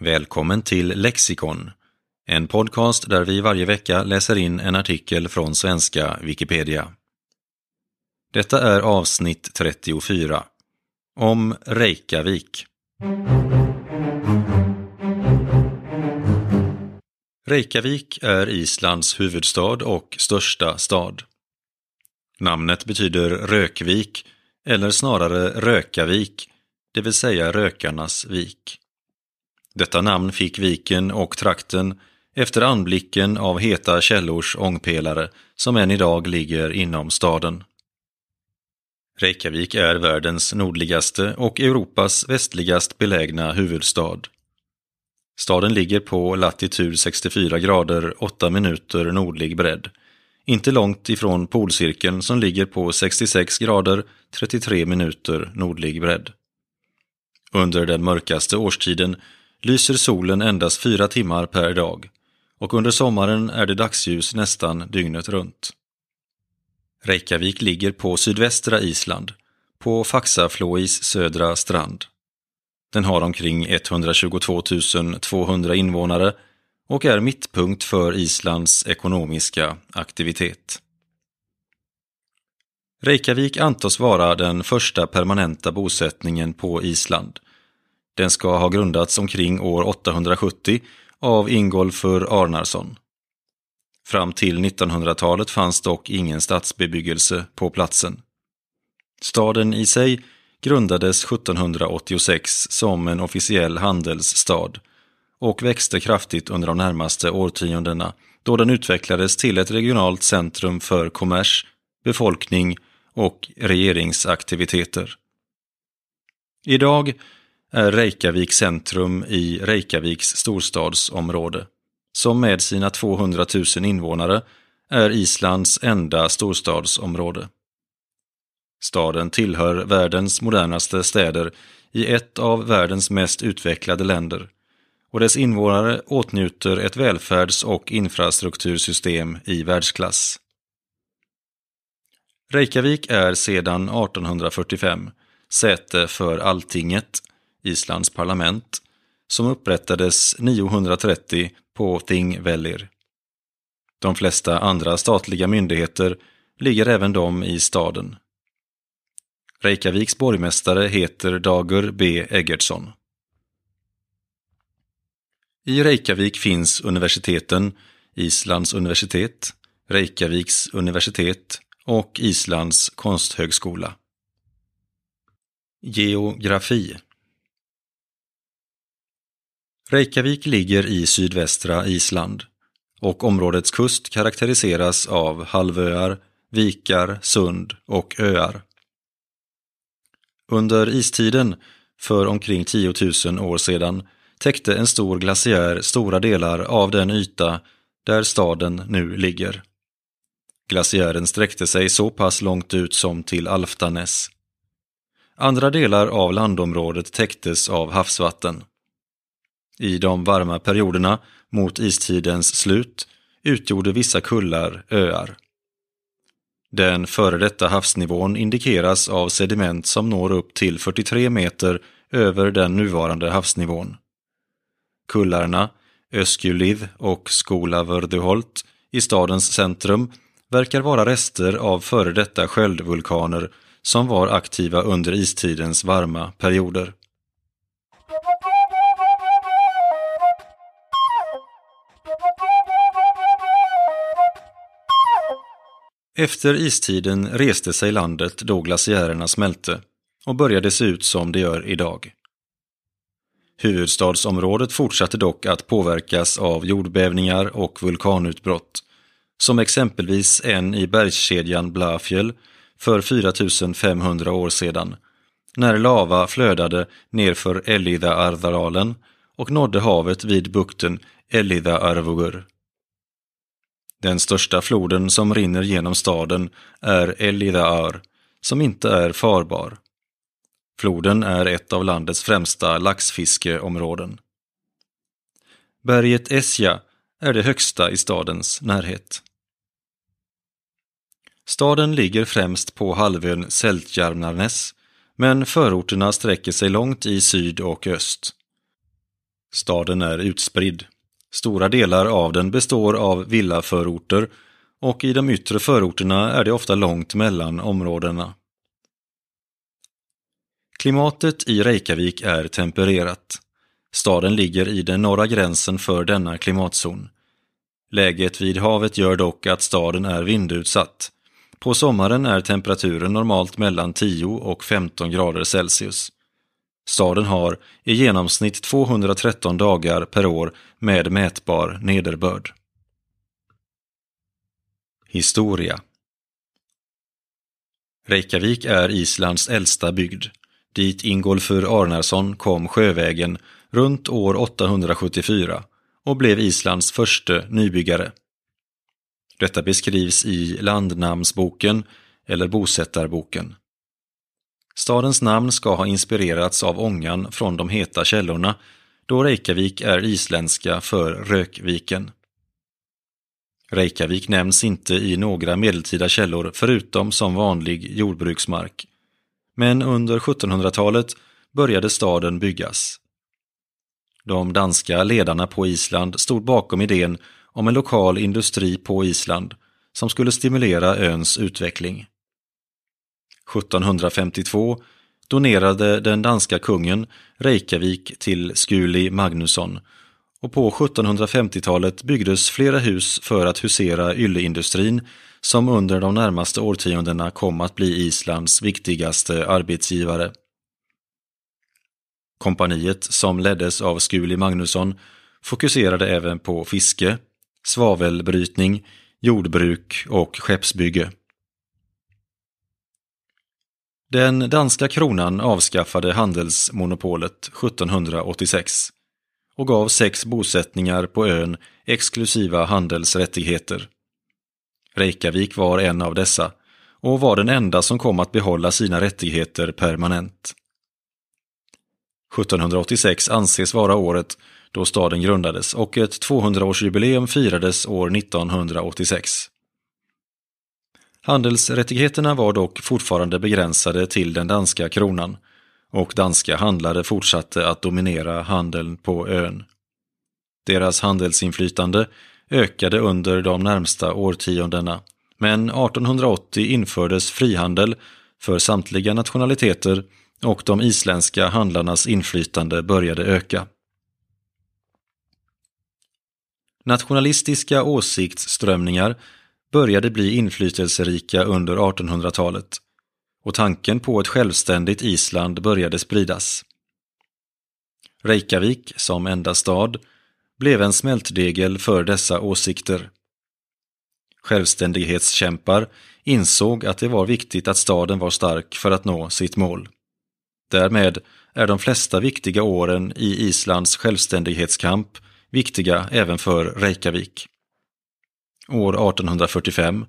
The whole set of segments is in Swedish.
Välkommen till Lexikon, en podcast där vi varje vecka läser in en artikel från svenska Wikipedia. Detta är avsnitt 34, om Reykjavik. Reykjavik är Islands huvudstad och största stad. Namnet betyder Rökvik, eller snarare Rökavik, det vill säga Rökarnas vik. Detta namn fick viken och trakten efter anblicken av heta källors ångpelare som än idag ligger inom staden. Reykjavik är världens nordligaste och Europas västligast belägna huvudstad. Staden ligger på latitud 64 grader 8 minuter nordlig bredd, inte långt ifrån polcirkeln som ligger på 66 grader 33 minuter nordlig bredd. Under den mörkaste årstiden lyser solen endast fyra timmar per dag och under sommaren är det dagsljus nästan dygnet runt. Reykjavik ligger på sydvästra Island, på Faxaflois södra strand. Den har omkring 122 200 invånare och är mittpunkt för Islands ekonomiska aktivitet. Reykjavik antas vara den första permanenta bosättningen på Island den ska ha grundats omkring år 870 av Ingolfur Arnarsson. Fram till 1900-talet fanns dock ingen stadsbebyggelse på platsen. Staden i sig grundades 1786 som en officiell handelsstad och växte kraftigt under de närmaste årtiondena då den utvecklades till ett regionalt centrum för kommers, befolkning och regeringsaktiviteter. Idag är Reykjavik centrum i Reykjaviks storstadsområde, som med sina 200 000 invånare är Islands enda storstadsområde. Staden tillhör världens modernaste städer i ett av världens mest utvecklade länder och dess invånare åtnjuter ett välfärds och infrastruktursystem i världsklass. Reykjavik är sedan 1845 säte för Alltinget, Islands parlament, som upprättades 930 på Thingvellir. De flesta andra statliga myndigheter ligger även de i staden. Reykjaviks borgmästare heter Dagur B Eggertsson. I Reykjavik finns universiteten Islands universitet, Reykjaviks universitet och Islands konsthögskola. Geografi Reykjavik ligger i sydvästra Island och områdets kust karaktäriseras av halvöar, vikar, sund och öar. Under istiden, för omkring 10 000 år sedan, täckte en stor glaciär stora delar av den yta där staden nu ligger. Glaciären sträckte sig så pass långt ut som till Alftanäs. Andra delar av landområdet täcktes av havsvatten. I de varma perioderna mot istidens slut utgjorde vissa kullar öar. Den före detta havsnivån indikeras av sediment som når upp till 43 meter över den nuvarande havsnivån. Kullarna Öskuliv och Skolavördeholt i stadens centrum verkar vara rester av före detta sköldvulkaner som var aktiva under istidens varma perioder. Efter istiden reste sig landet då glaciärerna smälte och började se ut som det gör idag. Huvudstadsområdet fortsatte dock att påverkas av jordbävningar och vulkanutbrott, som exempelvis en i bergskedjan Blafjell för 4500 år sedan, när lava flödade nerför elida Elidaarvdalen och nådde havet vid bukten elida Elidaarvogur. Den största floden som rinner genom staden är Elidaar, som inte är farbar. Floden är ett av landets främsta laxfiskeområden. Berget Esja är det högsta i stadens närhet. Staden ligger främst på halvön Seltjarnarnes, men förorterna sträcker sig långt i syd och öst. Staden är utspridd Stora delar av den består av villaförorter och i de yttre förorterna är det ofta långt mellan områdena. Klimatet i Reykjavik är tempererat. Staden ligger i den norra gränsen för denna klimatzon. Läget vid havet gör dock att staden är vindutsatt. På sommaren är temperaturen normalt mellan 10 och 15 grader Celsius. Staden har i genomsnitt 213 dagar per år med mätbar nederbörd. Historia Reykjavik är Islands äldsta bygd. Dit Ingolfur Arnarsson kom sjövägen runt år 874 och blev Islands första nybyggare. Detta beskrivs i landnamnsboken eller bosättarboken. Stadens namn ska ha inspirerats av ångan från de heta källorna då Reykjavik är isländska för Rökviken. Reykjavik nämns inte i några medeltida källor förutom som vanlig jordbruksmark. Men under 1700-talet började staden byggas. De danska ledarna på Island stod bakom idén om en lokal industri på Island som skulle stimulera öns utveckling. 1752 donerade den danska kungen Reykjavik till Skuli Magnusson och på 1750-talet byggdes flera hus för att husera ylleindustrin som under de närmaste årtiondena kom att bli Islands viktigaste arbetsgivare. Kompaniet, som leddes av Skuli Magnusson, fokuserade även på fiske, svavelbrytning, jordbruk och skeppsbygge. Den danska kronan avskaffade handelsmonopolet 1786 och gav sex bosättningar på ön exklusiva handelsrättigheter. Reykjavik var en av dessa och var den enda som kom att behålla sina rättigheter permanent. 1786 anses vara året då staden grundades och ett 200-årsjubileum firades år 1986. Handelsrättigheterna var dock fortfarande begränsade till den danska kronan och danska handlare fortsatte att dominera handeln på ön. Deras handelsinflytande ökade under de närmsta årtiondena, men 1880 infördes frihandel för samtliga nationaliteter och de isländska handlarnas inflytande började öka. Nationalistiska åsiktsströmningar började bli inflytelserika under 1800-talet och tanken på ett självständigt Island började spridas. Reykjavik, som enda stad, blev en smältdegel för dessa åsikter. Självständighetskämpar insåg att det var viktigt att staden var stark för att nå sitt mål. Därmed är de flesta viktiga åren i Islands självständighetskamp viktiga även för Reykjavik år 1845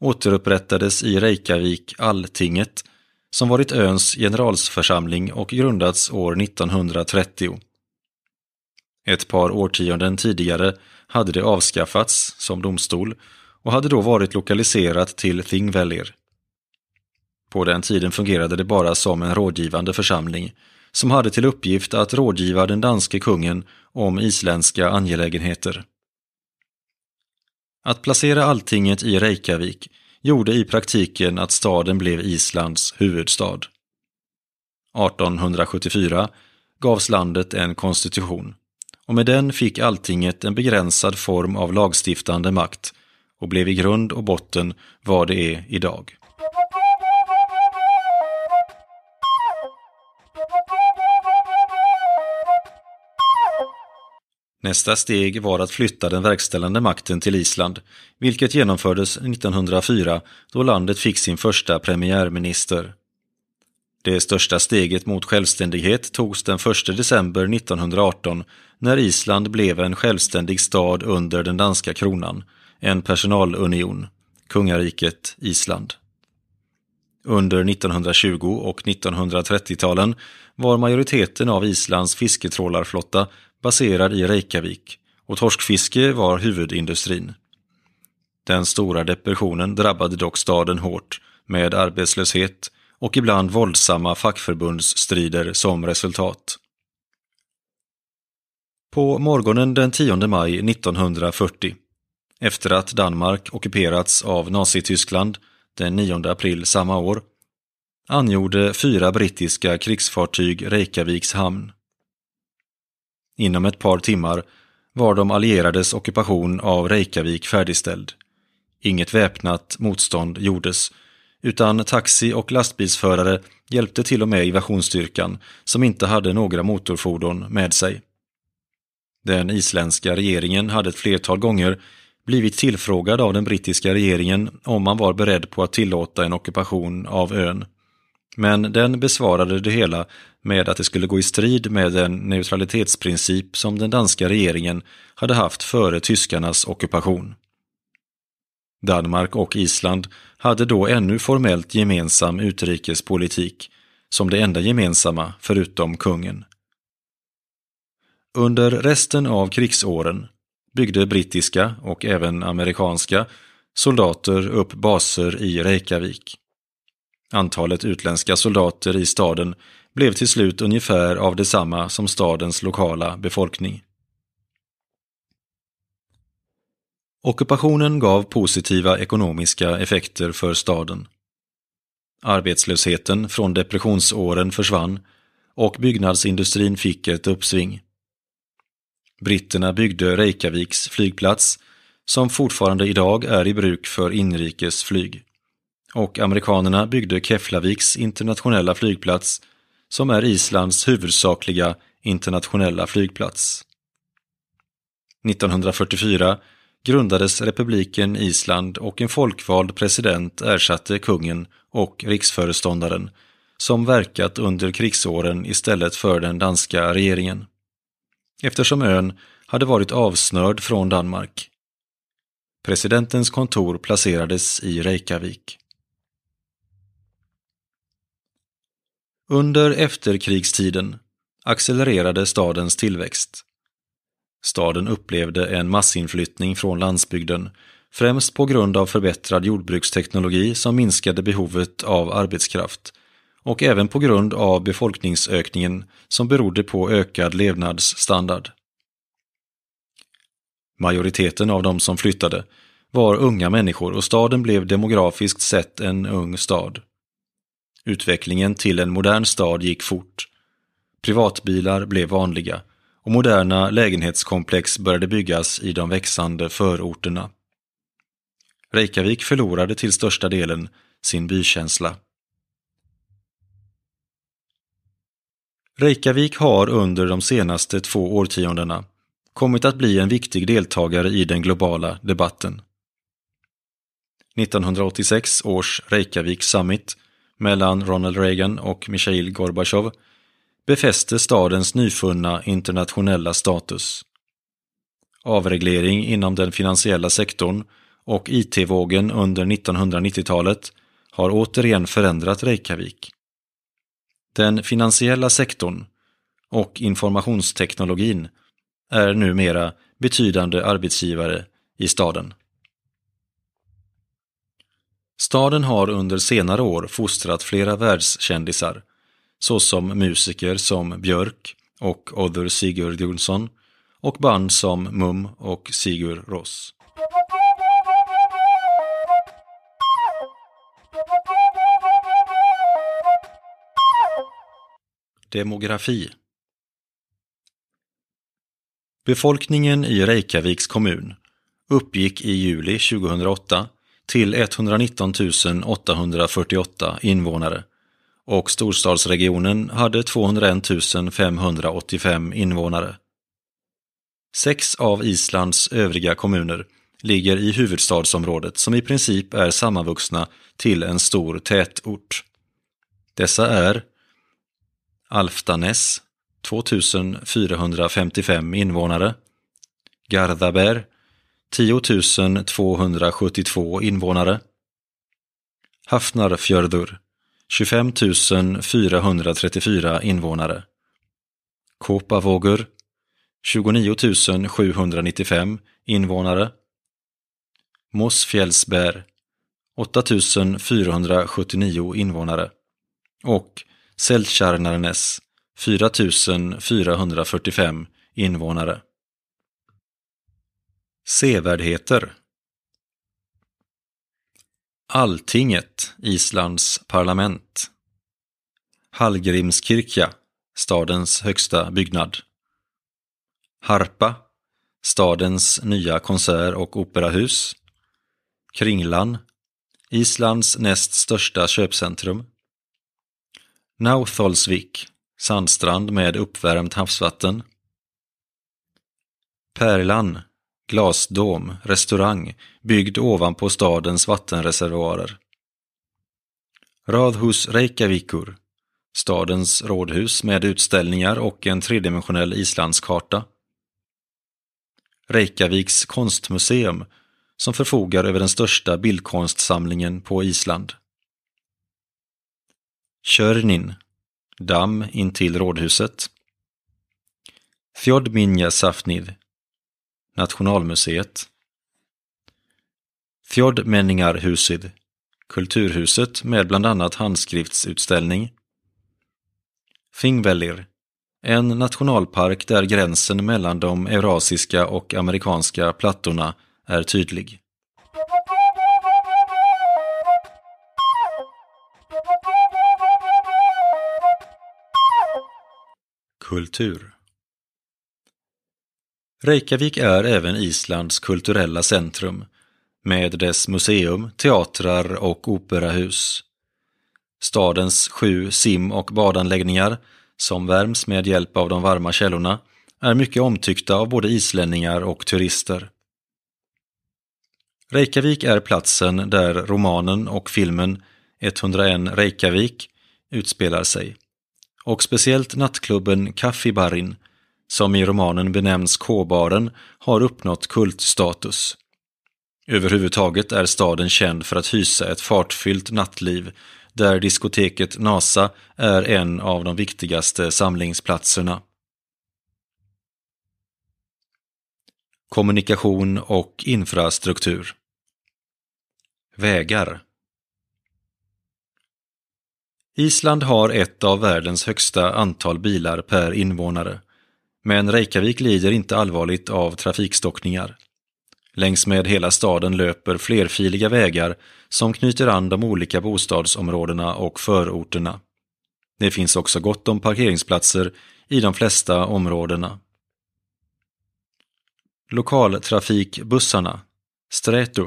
återupprättades i Reykjavik alltinget som varit öns generalsförsamling och grundats år 1930. Ett par årtionden tidigare hade det avskaffats som domstol och hade då varit lokaliserat till Thingvellir. På den tiden fungerade det bara som en rådgivande församling som hade till uppgift att rådgiva den danske kungen om isländska angelägenheter. Att placera alltinget i Reykjavik gjorde i praktiken att staden blev Islands huvudstad. 1874 gavs landet en konstitution och med den fick alltinget en begränsad form av lagstiftande makt och blev i grund och botten vad det är idag. Nästa steg var att flytta den verkställande makten till Island, vilket genomfördes 1904 då landet fick sin första premiärminister. Det största steget mot självständighet togs den 1 december 1918 när Island blev en självständig stad under den danska kronan, en personalunion, kungariket Island. Under 1920 och 1930-talen var majoriteten av Islands fisketrålarflotta baserad i Reykjavik och torskfiske var huvudindustrin. Den stora depressionen drabbade dock staden hårt med arbetslöshet och ibland våldsamma fackförbundsstrider som resultat. På morgonen den 10 maj 1940, efter att Danmark ockuperats av Nazityskland den 9 april samma år, angjorde fyra brittiska krigsfartyg Reykjaviks hamn. Inom ett par timmar var de allierades ockupation av Reykjavik färdigställd. Inget väpnat motstånd gjordes, utan taxi och lastbilsförare hjälpte till och med invasionsstyrkan som inte hade några motorfordon med sig. Den isländska regeringen hade ett flertal gånger blivit tillfrågad av den brittiska regeringen om man var beredd på att tillåta en ockupation av ön men den besvarade det hela med att det skulle gå i strid med den neutralitetsprincip som den danska regeringen hade haft före tyskarnas ockupation. Danmark och Island hade då ännu formellt gemensam utrikespolitik, som det enda gemensamma förutom kungen. Under resten av krigsåren byggde brittiska och även amerikanska soldater upp baser i Reykjavik. Antalet utländska soldater i staden blev till slut ungefär av detsamma som stadens lokala befolkning. Ockupationen gav positiva ekonomiska effekter för staden. Arbetslösheten från depressionsåren försvann och byggnadsindustrin fick ett uppsving. Britterna byggde Reykjaviks flygplats, som fortfarande idag är i bruk för inrikesflyg och amerikanerna byggde Keflaviks internationella flygplats som är Islands huvudsakliga internationella flygplats. 1944 grundades republiken Island och en folkvald president ersatte kungen och riksföreståndaren som verkat under krigsåren istället för den danska regeringen. Eftersom ön hade varit avsnörd från Danmark. Presidentens kontor placerades i Reykjavik. Under efterkrigstiden accelererade stadens tillväxt. Staden upplevde en massinflyttning från landsbygden, främst på grund av förbättrad jordbruksteknologi som minskade behovet av arbetskraft och även på grund av befolkningsökningen som berodde på ökad levnadsstandard. Majoriteten av de som flyttade var unga människor och staden blev demografiskt sett en ung stad. Utvecklingen till en modern stad gick fort. Privatbilar blev vanliga och moderna lägenhetskomplex började byggas i de växande förorterna. Reykjavik förlorade till största delen sin bykänsla. Reykjavik har under de senaste två årtiondena kommit att bli en viktig deltagare i den globala debatten. 1986 års Reykjavik Summit mellan Ronald Reagan och Mikhail Gorbachev befäste stadens nyfunna internationella status. Avreglering inom den finansiella sektorn och IT-vågen under 1990-talet har återigen förändrat Reykjavik. Den finansiella sektorn och informationsteknologin är numera betydande arbetsgivare i staden. Staden har under senare år fostrat flera världskändisar, såsom musiker som Björk och Other Sigurd Jonsson och band som Mum och Sigur Rós. Demografi Befolkningen i Reykjaviks kommun uppgick i juli 2008 till 119 848 invånare och storstadsregionen hade 201 585 invånare. Sex av Islands övriga kommuner ligger i huvudstadsområdet som i princip är sammanvuxna till en stor tätort. Dessa är Alftanes, 2455 invånare, Gardaber 10 272 invånare. Hafnarfjörður 25 434 invånare. Kopavågur 29 795 invånare. Mossfjällsbär 479 invånare och 4 445 invånare. Sevärdheter Alltinget, Islands parlament Hallgrimskirkja, stadens högsta byggnad Harpa, stadens nya konsert och operahus Kringlan, Islands näst största köpcentrum Nautholsvik, sandstrand med uppvärmt havsvatten Pärlan, glasdom, restaurang, byggd ovanpå stadens vattenreservoarer. Radhus Reykjavikur, stadens rådhus med utställningar och en tredimensionell islandskarta. Reykjaviks konstmuseum, som förfogar över den största bildkonstsamlingen på Island. Körnin, damm intill rådhuset. Fjodminja Safniv, Nationalmuseet Fjordmänningarhusid Kulturhuset med bland annat handskriftsutställning Fingvellir En nationalpark där gränsen mellan de eurasiska och amerikanska plattorna är tydlig. Kultur Reykjavik är även Islands kulturella centrum med dess museum, teatrar och operahus. Stadens sju sim och badanläggningar, som värms med hjälp av de varma källorna, är mycket omtyckta av både islänningar och turister. Reykjavik är platsen där romanen och filmen 101 Reykjavik utspelar sig. Och speciellt nattklubben Kaffibarin som i romanen benämns K-baren, har uppnått kultstatus. Överhuvudtaget är staden känd för att hysa ett fartfyllt nattliv där diskoteket NASA är en av de viktigaste samlingsplatserna. Kommunikation och infrastruktur Vägar Island har ett av världens högsta antal bilar per invånare. Men Reykjavik lider inte allvarligt av trafikstockningar. Längs med hela staden löper flerfiliga vägar som knyter an de olika bostadsområdena och förorterna. Det finns också gott om parkeringsplatser i de flesta områdena. Lokaltrafikbussarna, Strätu,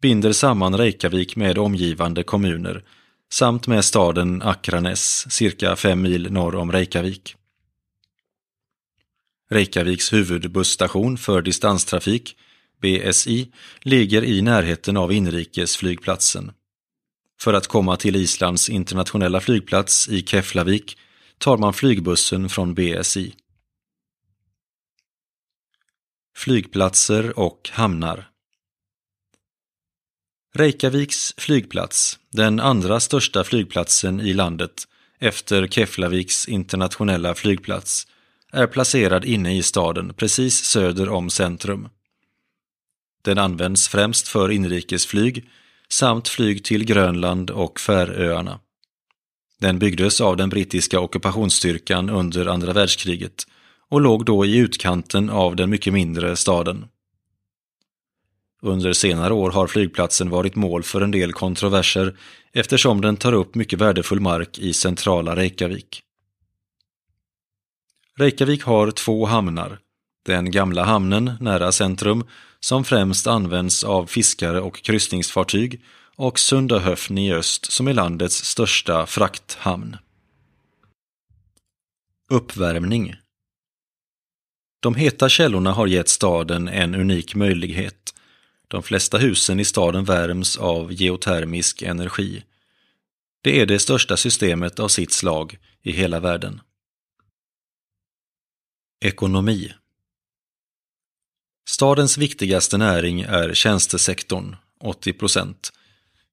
binder samman Reykjavik med omgivande kommuner samt med staden Akranes, cirka fem mil norr om Reykjavik. Reykjaviks huvudbussstation för distanstrafik, BSI, ligger i närheten av inrikesflygplatsen. För att komma till Islands internationella flygplats i Keflavik tar man flygbussen från BSI. Flygplatser och hamnar Reykjaviks flygplats, den andra största flygplatsen i landet efter Keflaviks internationella flygplats, är placerad inne i staden precis söder om centrum. Den används främst för inrikesflyg samt flyg till Grönland och Färöarna. Den byggdes av den brittiska ockupationsstyrkan under andra världskriget och låg då i utkanten av den mycket mindre staden. Under senare år har flygplatsen varit mål för en del kontroverser eftersom den tar upp mycket värdefull mark i centrala Reykjavik. Reykjavik har två hamnar. Den gamla hamnen nära centrum som främst används av fiskare och kryssningsfartyg och Sundahöfn i öst som är landets största frakthamn. Uppvärmning De heta källorna har gett staden en unik möjlighet. De flesta husen i staden värms av geotermisk energi. Det är det största systemet av sitt slag i hela världen. Ekonomi Stadens viktigaste näring är tjänstesektorn, 80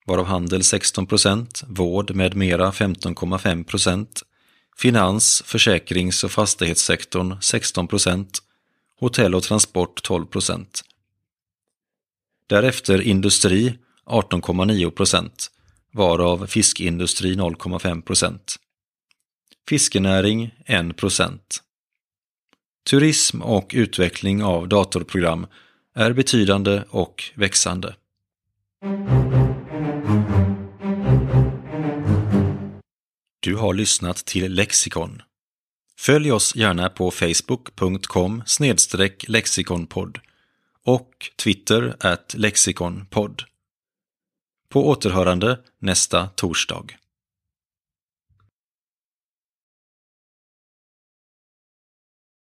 varav handel 16 vård med mera 15,5 finans, försäkrings och fastighetssektorn 16 hotell och transport 12 Därefter industri 18,9 varav fiskindustri 0,5 Fiskenäring 1 Turism och utveckling av datorprogram är betydande och växande. Du har lyssnat till Lexikon. Följ oss gärna på facebook.com lexikonpodd och twitter at lexikonpodd. På återhörande nästa torsdag.